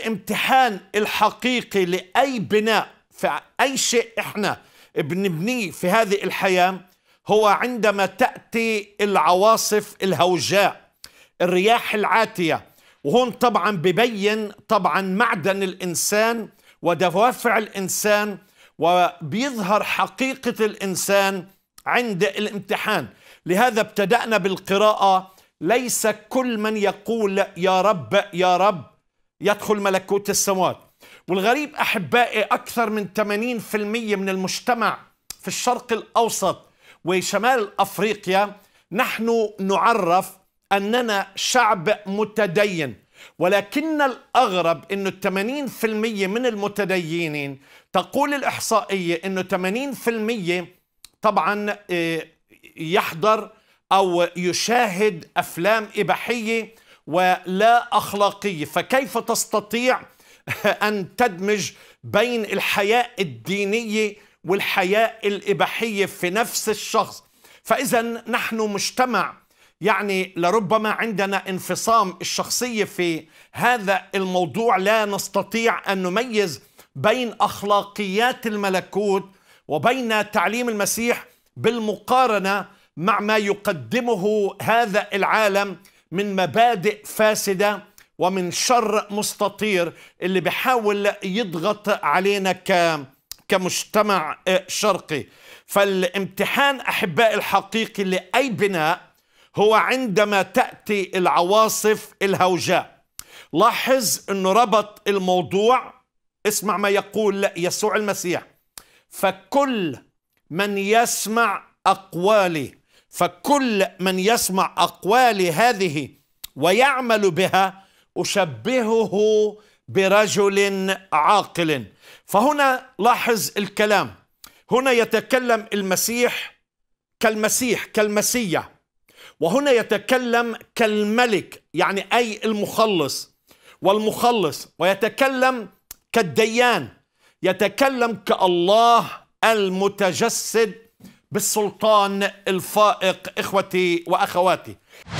الامتحان الحقيقي لأي بناء في أي شيء إحنا بنبنيه في هذه الحياة هو عندما تأتي العواصف الهوجاء الرياح العاتية وهون طبعا ببين طبعا معدن الإنسان ودوافع الإنسان وبيظهر حقيقة الإنسان عند الامتحان لهذا ابتدأنا بالقراءة ليس كل من يقول يا رب يا رب يدخل ملكوت السماوات والغريب أحبائي أكثر من 80% من المجتمع في الشرق الأوسط وشمال أفريقيا نحن نعرف أننا شعب متدين ولكن الأغرب أنه 80% من المتدينين تقول الإحصائية أنه 80% طبعا آه، يحضر أو يشاهد أفلام إباحية ولا أخلاقي فكيف تستطيع أن تدمج بين الحياة الدينية والحياة الإباحية في نفس الشخص فإذا نحن مجتمع يعني لربما عندنا انفصام الشخصية في هذا الموضوع لا نستطيع أن نميز بين أخلاقيات الملكوت وبين تعليم المسيح بالمقارنة مع ما يقدمه هذا العالم من مبادئ فاسده ومن شر مستطير اللي بحاول يضغط علينا كمجتمع آه، شرقي فالامتحان احبائي الحقيقي لاي بناء هو عندما تاتي العواصف الهوجاء لاحظ انه ربط الموضوع اسمع ما يقول يسوع المسيح فكل من يسمع اقوالي فكل من يسمع أقوالي هذه ويعمل بها أشبهه برجل عاقل فهنا لاحظ الكلام هنا يتكلم المسيح كالمسيح كالمسيا وهنا يتكلم كالملك يعني أي المخلص والمخلص ويتكلم كالديان يتكلم كالله المتجسد بالسلطان الفائق إخوتي وأخواتي